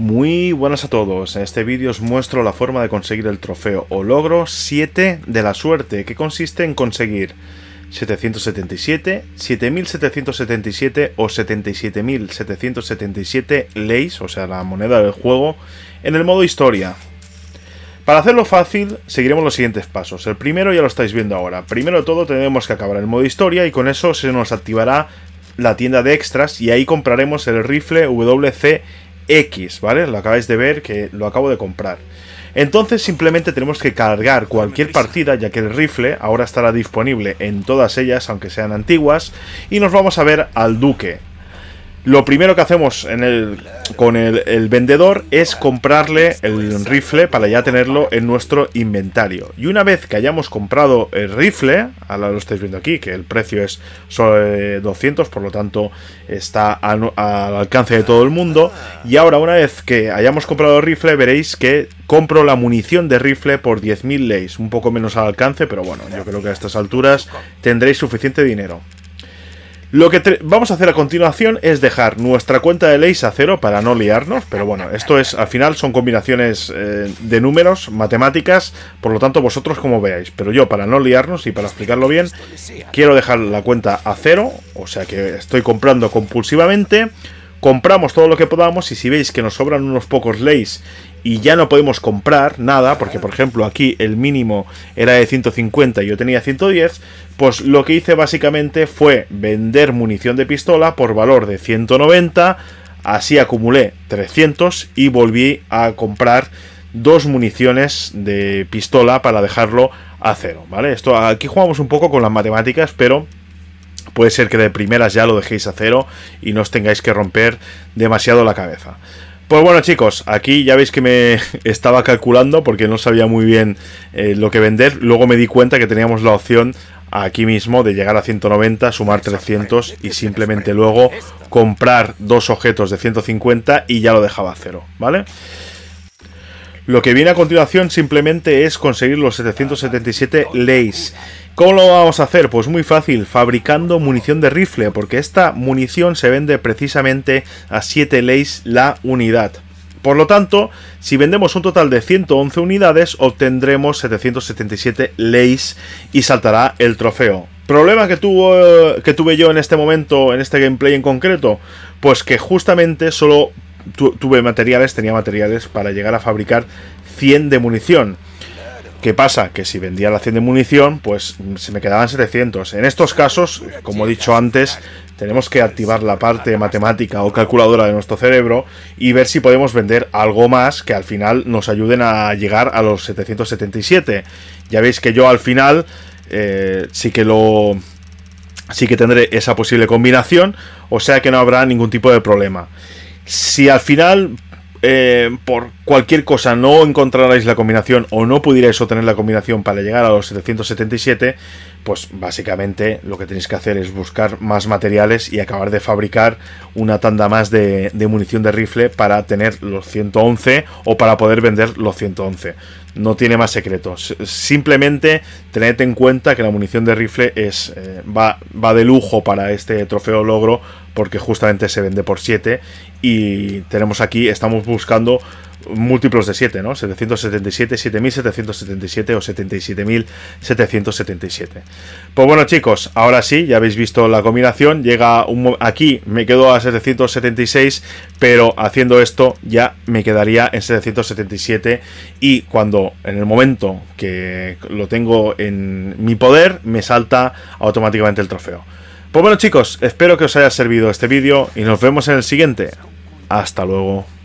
Muy buenas a todos, en este vídeo os muestro la forma de conseguir el trofeo o logro 7 de la suerte, que consiste en conseguir 777, 7777 o 77777 leis, o sea la moneda del juego, en el modo historia. Para hacerlo fácil, seguiremos los siguientes pasos. El primero ya lo estáis viendo ahora. Primero de todo tenemos que acabar el modo historia y con eso se nos activará la tienda de extras y ahí compraremos el rifle WC X, ¿vale? Lo acabáis de ver que lo acabo de comprar. Entonces simplemente tenemos que cargar cualquier partida, ya que el rifle ahora estará disponible en todas ellas, aunque sean antiguas, y nos vamos a ver al duque. Lo primero que hacemos con el, vendedor es comprarle el rifle para ya tenerlo en nuestro inventario. Y una vez que hayamos comprado el rifle, ahora lo estáis viendo aquí, que el precio es sobre eh, 200, por lo tanto está al, alcance de todo el mundo. Y ahora una vez que hayamos comprado el rifle, veréis que compro la munición de rifle por 10.000 leys. un poco menos al alcance, pero bueno, yo creo que a estas alturas tendréis suficiente dinero. Lo que vamos a hacer a continuación es dejar nuestra cuenta de leyes a cero para no liarnos, pero bueno, esto es, al final son combinaciones eh, de números, matemáticas, por lo tanto vosotros como veáis, pero yo para no liarnos y para explicarlo bien, quiero dejar la cuenta a cero, o sea que estoy comprando compulsivamente compramos todo lo que podamos y si veis que nos sobran unos pocos leys y ya no podemos comprar nada, porque por ejemplo aquí el mínimo era de 150 y yo tenía 110, pues lo que hice básicamente fue vender munición de pistola por valor de 190, así acumulé 300 y volví a comprar dos municiones de pistola para dejarlo a cero, ¿vale? Esto aquí jugamos un poco con las matemáticas, pero puede ser que de primeras ya lo dejéis a cero y no os tengáis que romper demasiado la cabeza. Pues bueno chicos, aquí ya veis que me estaba calculando porque no sabía muy bien eh, lo que vender. Luego me di cuenta que teníamos la opción aquí mismo de llegar a 190, sumar 300 y simplemente luego comprar dos objetos de 150 y ya lo dejaba a cero, ¿vale? Lo que viene a continuación simplemente es conseguir los 777 leis ¿Cómo lo vamos a hacer? Pues muy fácil, fabricando munición de rifle, porque esta munición se vende precisamente a 7 leis la unidad. Por lo tanto, si vendemos un total de 111 unidades, obtendremos 777 leis y saltará el trofeo. ¿Problema que, eh, que tuve yo en este momento, en este gameplay en concreto? Pues que justamente solo tuve materiales, tenía materiales para llegar a fabricar 100 de munición. ¿Qué pasa? Que si vendía la 100 de munición, pues mm, se me quedaban 700. En estos casos, como he dicho antes, tenemos que activar la parte matemática o calculadora de nuestro cerebro y ver si podemos vender algo más que al final nos ayuden a llegar a los 777. Ya veis que yo al final eh, sí que lo... Sí que tendré esa posible combinación, o sea que no habrá ningún tipo de problema. Si al final, eh, por cualquier cosa no encontraráis la combinación o no pudierais obtener la combinación para llegar a los 777, pues básicamente lo que tenéis que hacer es buscar más materiales y acabar de fabricar una tanda más de, munición de rifle para tener los 111 o para poder vender los 111. No tiene más secretos. Simplemente tened en cuenta que la munición de rifle es, eh, va, va de lujo para este trofeo logro porque justamente se vende por 7 y tenemos aquí, estamos buscando múltiplos de 7, ¿no? 777, 7777 o 77777. Pues bueno, chicos, ahora sí, ya habéis visto la combinación. Llega un, aquí, me quedo a 776, pero haciendo esto ya me quedaría en 777. Y cuando en el momento que lo tengo en mi poder, me salta automáticamente el trofeo. Pues bueno, chicos, espero que os haya servido este vídeo y nos vemos en el siguiente. Hasta luego.